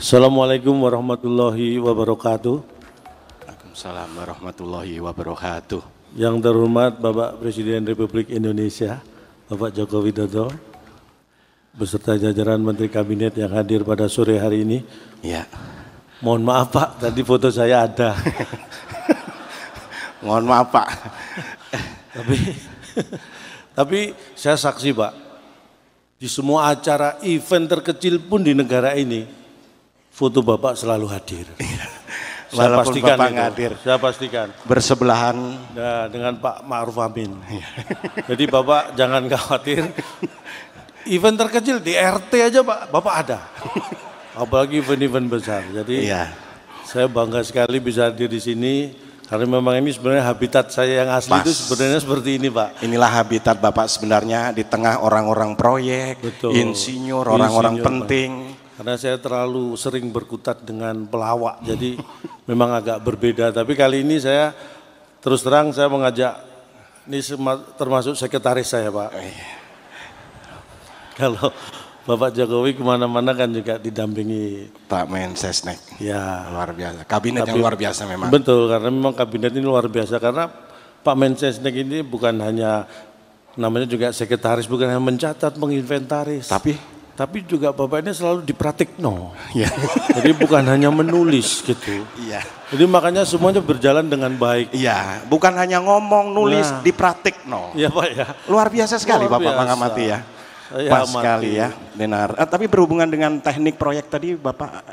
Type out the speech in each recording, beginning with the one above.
Assalamualaikum warahmatullahi wabarakatuh. Waalaikumsalam warahmatullahi wabarakatuh. Yang terhormat Bapak Presiden Republik Indonesia, Bapak Joko Widodo, beserta jajaran Menteri Kabinet yang hadir pada sore hari ini. Ya. Mohon maaf Pak, tadi foto saya ada. Mohon maaf Pak. tapi tapi saya saksi Pak, di semua acara event terkecil pun di negara ini foto Bapak selalu hadir. Iya. Saya Walaupun pastikan Bapak itu. hadir. Saya pastikan. Bersebelahan ya, dengan Pak Ma'ruf Amin. Iya. Jadi Bapak jangan khawatir. Event terkecil di RT aja Pak, Bapak ada. Apalagi event-event besar. Jadi ya. saya bangga sekali bisa hadir di sini. Karena memang ini sebenarnya habitat saya yang asli Pas. itu sebenarnya seperti ini Pak. Inilah habitat Bapak sebenarnya di tengah orang-orang proyek, Betul. insinyur, orang-orang penting. Pak. Karena saya terlalu sering berkutat dengan pelawak, jadi memang agak berbeda. Tapi kali ini saya terus terang saya mengajak, ini termasuk sekretaris saya Pak. Oh, iya. Kalau Bapak Jokowi kemana-mana kan juga didampingi Pak Mensesnek. Ya. Luar biasa. Kabinet Kabin yang luar biasa memang. Betul, karena memang kabinet ini luar biasa karena Pak Mensesnek ini bukan hanya namanya juga sekretaris, bukan hanya mencatat, menginventaris. Tapi tapi juga bapak ini selalu dipraktik, no. Ya. Jadi bukan hanya menulis gitu. Iya. Jadi makanya semuanya berjalan dengan baik. Iya, bukan hanya ngomong, nulis, nah. dipraktik, no. Iya Pak ya. Luar biasa sekali luar biasa. Bapak mengamati ya. Ya, Pas mati. sekali ya, Denar. Ah, eh, tapi berhubungan dengan teknik proyek tadi Bapak?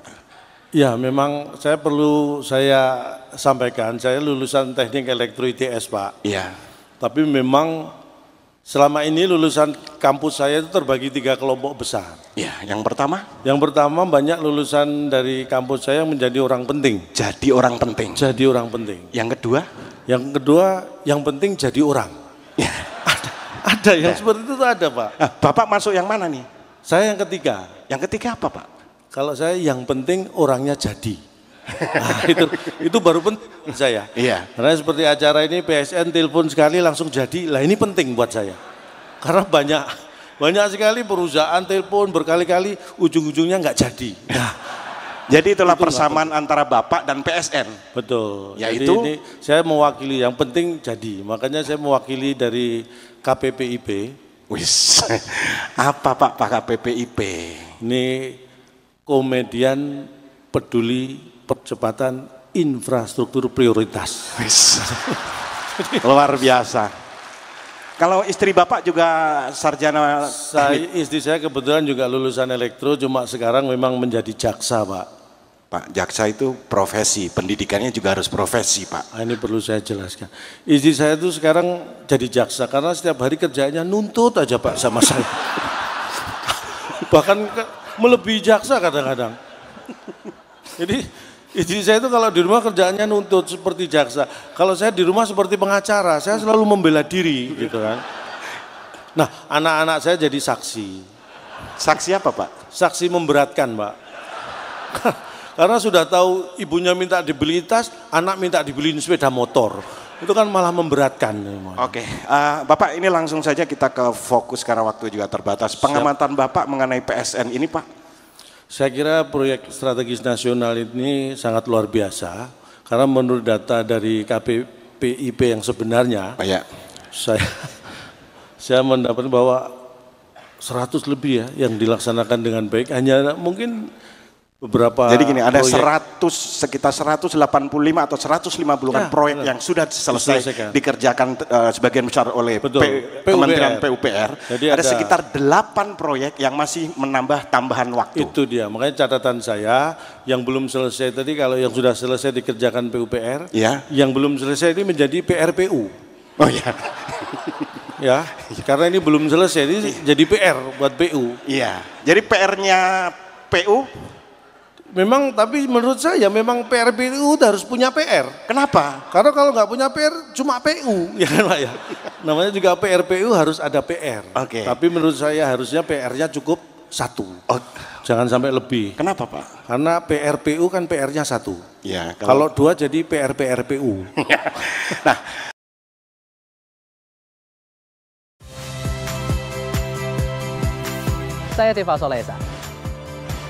Ya memang saya perlu saya sampaikan, saya lulusan teknik elektro ITS Pak. Iya. Tapi memang Selama ini lulusan kampus saya itu terbagi tiga kelompok besar. Ya, yang pertama? Yang pertama banyak lulusan dari kampus saya menjadi orang penting. Jadi orang penting. Jadi orang penting. Yang kedua? Yang kedua, yang penting jadi orang. Ada yang ya. seperti itu ada Pak. Nah, Bapak masuk yang mana nih? Saya yang ketiga. Yang ketiga apa Pak? Kalau saya yang penting orangnya jadi. nah, itu itu baru penting saya. Iya. Karena seperti acara ini PSN telepon sekali langsung jadi. Lah ini penting buat saya. Karena banyak banyak sekali perusahaan telepon berkali-kali ujung-ujungnya nggak jadi. Nah, jadi itulah persamaan betul. antara Bapak dan PSN. Betul. Yaitu Jadi ini saya mewakili yang penting jadi. Makanya saya mewakili dari KPPIP. Wis. Apa Pak Pak KPPIP? Ini komedian peduli percepatan infrastruktur prioritas. Wis. Luar biasa. Kalau istri Bapak juga sarjana saya, Istri saya kebetulan juga lulusan elektro, cuma sekarang memang menjadi jaksa Pak. Pak, jaksa itu profesi, pendidikannya juga harus profesi Pak. Nah, ini perlu saya jelaskan. Istri saya itu sekarang jadi jaksa karena setiap hari kerjanya nuntut aja Pak sama saya. Bahkan melebihi jaksa kadang-kadang. Jadi Istri saya itu kalau di rumah kerjaannya nuntut seperti jaksa. Kalau saya di rumah seperti pengacara, saya selalu membela diri gitu kan. Nah anak-anak saya jadi saksi. Saksi apa Pak? Saksi memberatkan Pak. Karena sudah tahu ibunya minta dibeli tas, anak minta dibeliin sepeda motor. Itu kan malah memberatkan. Oke, uh, Bapak ini langsung saja kita ke fokus karena waktu juga terbatas. Pengamatan Siap. Bapak mengenai PSN ini Pak, saya kira proyek strategis nasional ini sangat luar biasa karena menurut data dari KPPIP yang sebenarnya ya. saya saya mendapat bahwa 100 lebih ya yang dilaksanakan dengan baik hanya mungkin beberapa Jadi gini, ada proyek. 100 sekitar 185 atau 150 kan nah, proyek benar. yang sudah selesai Selesaikan. dikerjakan uh, sebagian besar oleh Betul. P, PUPR. Kementerian PUPR. Jadi ada, ada sekitar 8 proyek yang masih menambah tambahan waktu. Itu dia. Makanya catatan saya yang belum selesai tadi kalau yang sudah selesai dikerjakan PUPR, ya. yang belum selesai ini menjadi PRPU. Oh ya. ya, karena ini belum selesai, ini jadi PR buat PU. Iya. Jadi PR-nya iya. PU Memang tapi menurut saya memang PRPU harus punya PR. Kenapa? Karena kalau nggak punya PR cuma PU ya kan Pak ya. Namanya juga PRPU harus ada PR. Oke. Okay. Tapi menurut saya harusnya PR-nya cukup satu. Oh. Jangan sampai lebih. Kenapa Pak? Karena PRPU kan PR-nya satu. Ya. Kalau, kalau dua jadi PRPRPU. Ya. nah. Saya Tifa Solesa.